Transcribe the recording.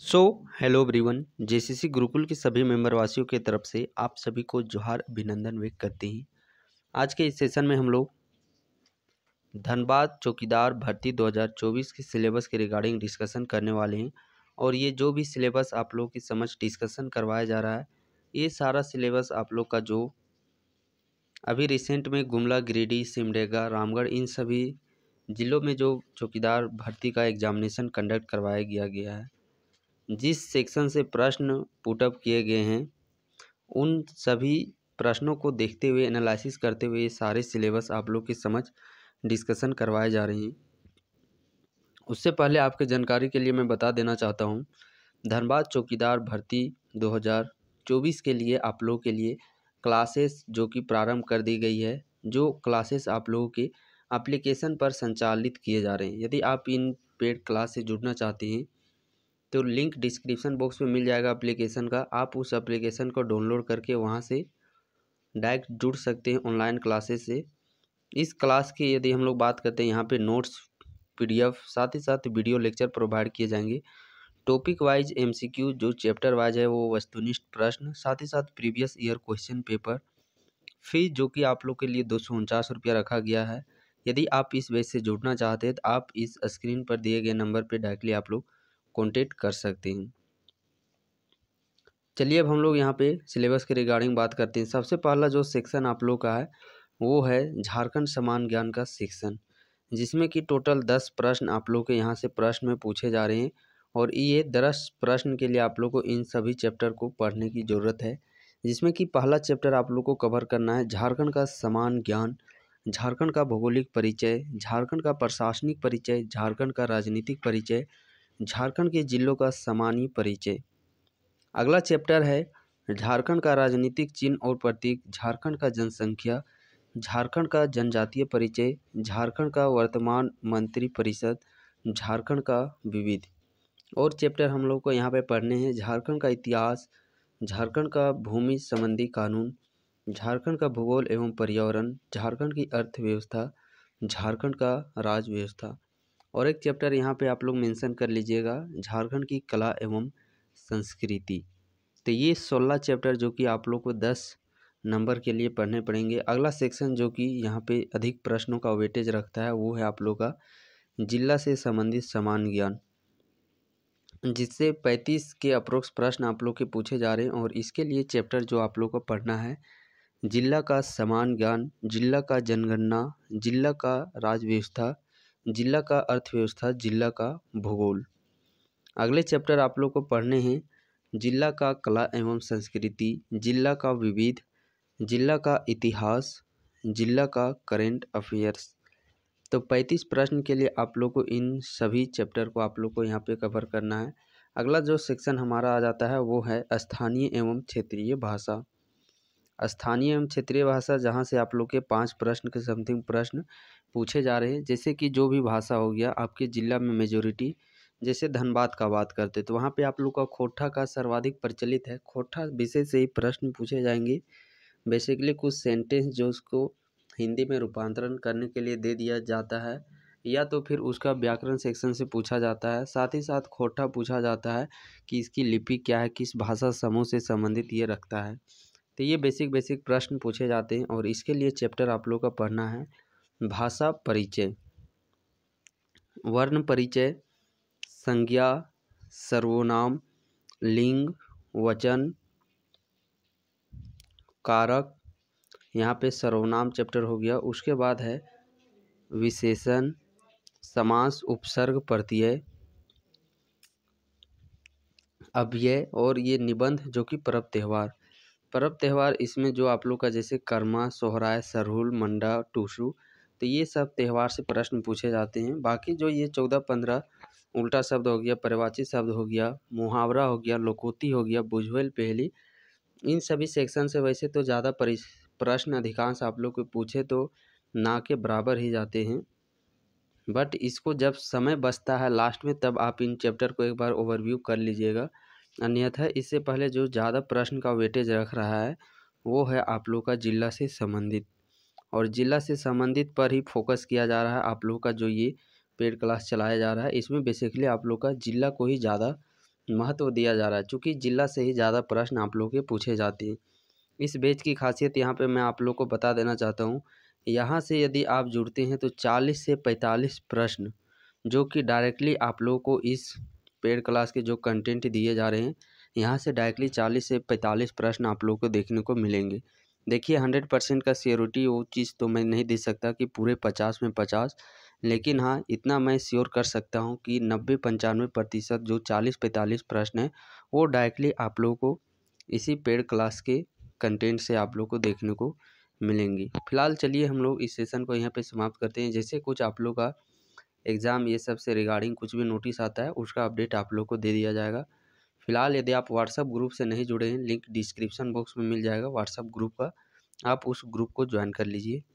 सो hello everyone JCC Gurukul के सभी member वासियों की तरफ से आप सभी को जोहार अभिनंदन व्यक्त करते हैं आज के इस सेशन में हम लोग धनबाद चौकीदार भर्ती 2024 के सिलेबस के रिगार्डिंग डिस्कशन करने वाले हैं और ये जो भी सिलेबस आप लोग की समझ डिस्कशन करवाया जा रहा है ये सारा सिलेबस आप लोग का जो अभी रिसेंट में गुमला गिरिडीह सिमडेगा रामगढ़ इन सभी ज़िलों में जो चौकीदार भर्ती का एग्जामिनेशन कंडक्ट करवाया गया गया है जिस सेक्शन से प्रश्न पुटअप किए गए हैं उन सभी प्रश्नों को देखते हुए एनालिसिस करते हुए सारे सिलेबस आप लोग की समझ डिस्कशन करवाए जा रहे हैं उससे पहले आपके जानकारी के लिए मैं बता देना चाहता हूँ धनबाद चौकीदार भर्ती 2024 के लिए आप लोगों के लिए क्लासेस जो कि प्रारंभ कर दी गई है जो क्लासेस आप लोगों के एप्लीकेशन पर संचालित किए जा रहे हैं यदि आप इन पेड क्लास से जुड़ना चाहते हैं तो लिंक डिस्क्रिप्शन बॉक्स में मिल जाएगा एप्लीकेशन का आप उस एप्लीकेशन को डाउनलोड करके वहाँ से डायरेक्ट जुड़ सकते हैं ऑनलाइन क्लासेस से इस क्लास की यदि हम लोग बात करते हैं यहाँ पे नोट्स पीडीएफ साथ ही साथ वीडियो लेक्चर प्रोवाइड किए जाएंगे टॉपिक वाइज एमसीक्यू जो चैप्टर वाइज है वो वस्तुनिष्ठ प्रश्न साथ ही साथ previous year question paper fees जो कि आप लोग के लिए दो सौ उनचास रुपया रखा गया है यदि आप इस वेज से जुड़ना चाहते हैं तो आप इस स्क्रीन पर दिए गए नंबर पर डायरेक्टली आप लोग कॉन्टेक्ट कर सकते हैं चलिए अब हम लोग यहाँ पे सिलेबस के रिगार्डिंग बात करते हैं सबसे पहला जो सेक्शन आप लोग का है वो है झारखंड समान ज्ञान का सेक्शन जिसमें कि टोटल दस प्रश्न आप लोग के यहाँ से प्रश्न में पूछे जा रहे हैं और ये दस प्रश्न के लिए आप लोग को इन सभी चैप्टर को पढ़ने की ज़रूरत है जिसमें कि पहला चैप्टर आप लोग को कवर करना है झारखंड का समान ज्ञान झारखंड का भौगोलिक परिचय झारखंड का प्रशासनिक परिचय झारखंड का राजनीतिक परिचय झारखंड के जिलों का सामान्य परिचय अगला चैप्टर है झारखंड का राजनीतिक चिन्ह और प्रतीक झारखंड का जनसंख्या झारखंड का जनजातीय परिचय झारखंड का वर्तमान मंत्री परिषद झारखंड का विविध और चैप्टर हम लोग को यहाँ पे पढ़ने हैं झारखंड का इतिहास झारखंड का भूमि संबंधी कानून झारखंड का भूगोल एवं पर्यावरण झारखंड की अर्थव्यवस्था झारखंड का राज व्यवस्था और एक चैप्टर यहाँ पे आप लोग मेंशन कर लीजिएगा झारखंड की कला एवं संस्कृति तो ये सोलह चैप्टर जो कि आप लोग को दस नंबर के लिए पढ़ने पड़ेंगे अगला सेक्शन जो कि यहाँ पे अधिक प्रश्नों का वेटेज रखता है वो है आप लोग का जिला से संबंधित समान ज्ञान जिससे पैंतीस के अप्रोक्स प्रश्न आप लोग के पूछे जा रहे हैं और इसके लिए चैप्टर जो आप लोग को पढ़ना है जिला का समान ज्ञान जिला का जनगणना जिला का राजव्यवस्था व्यवस्था जिला का अर्थव्यवस्था जिला का भूगोल अगले चैप्टर आप लोग को पढ़ने हैं जिला का कला एवं संस्कृति जिला का विविध जिला का इतिहास जिला का करेंट अफेयर्स तो पैंतीस प्रश्न के लिए आप लोग को इन सभी चैप्टर को आप लोग को यहाँ पे कवर करना है अगला जो सेक्शन हमारा आ जाता है वो है स्थानीय एवं क्षेत्रीय भाषा स्थानीय एवं क्षेत्रीय भाषा जहाँ से आप लोग के पाँच प्रश्न के समथिंग प्रश्न पूछे जा रहे हैं जैसे कि जो भी भाषा हो गया आपके ज़िला में मेजोरिटी जैसे धनबाद का बात करते तो वहाँ पे आप लोग का खोटा का सर्वाधिक प्रचलित है खोठा विषय से ही प्रश्न पूछे जाएंगे बेसिकली कुछ सेंटेंस जो उसको हिंदी में रूपांतरण करने के लिए दे दिया जाता है या तो फिर उसका व्याकरण सेक्शन से पूछा जाता है साथ ही साथ खोटा पूछा जाता है कि इसकी लिपि क्या है किस भाषा समूह से संबंधित ये रखता है तो ये बेसिक बेसिक प्रश्न पूछे जाते हैं और इसके लिए चैप्टर आप लोग का पढ़ना है भाषा परिचय वर्ण परिचय संज्ञा सर्वनाम लिंग वचन कारक यहाँ पे सर्वनाम चैप्टर हो गया उसके बाद है विशेषण समास उपसर्ग प्रत्यय ये और ये निबंध जो कि पर्व त्यौहार पर्व त्यौहार इसमें जो आप लोग का जैसे कर्मा सोहराय सरहुल मंडा टूसू तो ये सब त्यौहार से प्रश्न पूछे जाते हैं बाकी जो ये चौदह पंद्रह उल्टा शब्द हो गया परिवाची शब्द हो गया मुहावरा हो गया लोकोती हो गया बुझवेल पहली इन सभी सेक्शन से वैसे तो ज़्यादा प्रश्न अधिकांश आप लोग को पूछे तो ना के बराबर ही जाते हैं बट इसको जब समय बचता है लास्ट में तब आप इन चैप्टर को एक बार ओवरव्यू कर लीजिएगा अन्यथा इससे पहले जो ज़्यादा प्रश्न का वेटेज रख रहा है वो है आप लोग का जिला से संबंधित और ज़िला से संबंधित पर ही फोकस किया जा रहा है आप लोग का जो ये पेड क्लास चलाया जा रहा है इसमें बेसिकली आप लोग का जिला को ही ज़्यादा महत्व दिया जा रहा है चूँकि जिला से ही ज़्यादा प्रश्न आप लोग के पूछे जाते हैं इस बेच की खासियत यहाँ पे मैं आप लोग को बता देना चाहता हूँ यहाँ से यदि आप जुड़ते हैं तो 40 से 45 प्रश्न जो कि डायरेक्टली आप लोग को इस पेड क्लास के जो कंटेंट दिए जा रहे हैं यहाँ से डायरेक्टली चालीस से पैंतालीस प्रश्न आप लोग को देखने को मिलेंगे देखिए हंड्रेड परसेंट का सियोरिटी वो चीज़ तो मैं नहीं दे सकता कि पूरे पचास में पचास लेकिन हाँ इतना मैं श्योर कर सकता हूँ कि नब्बे पंचानवे प्रतिशत जो चालीस पैंतालीस प्रश्न है वो डायरेक्टली आप लोगों को इसी पेड क्लास के कंटेंट से आप लोग को देखने को मिलेंगी फिलहाल चलिए हम लोग इस सेशन को यहाँ पे समाप्त करते हैं जैसे कुछ आप लोग का एग्ज़ाम ये सब से रिगार्डिंग कुछ भी नोटिस आता है उसका अपडेट आप लोग को दे दिया जाएगा फिलहाल यदि आप व्हाट्सअप ग्रुप से नहीं जुड़े हैं लिंक डिस्क्रिप्शन बॉक्स में मिल जाएगा व्हाट्सअप ग्रुप का आप उस ग्रुप को ज्वाइन कर लीजिए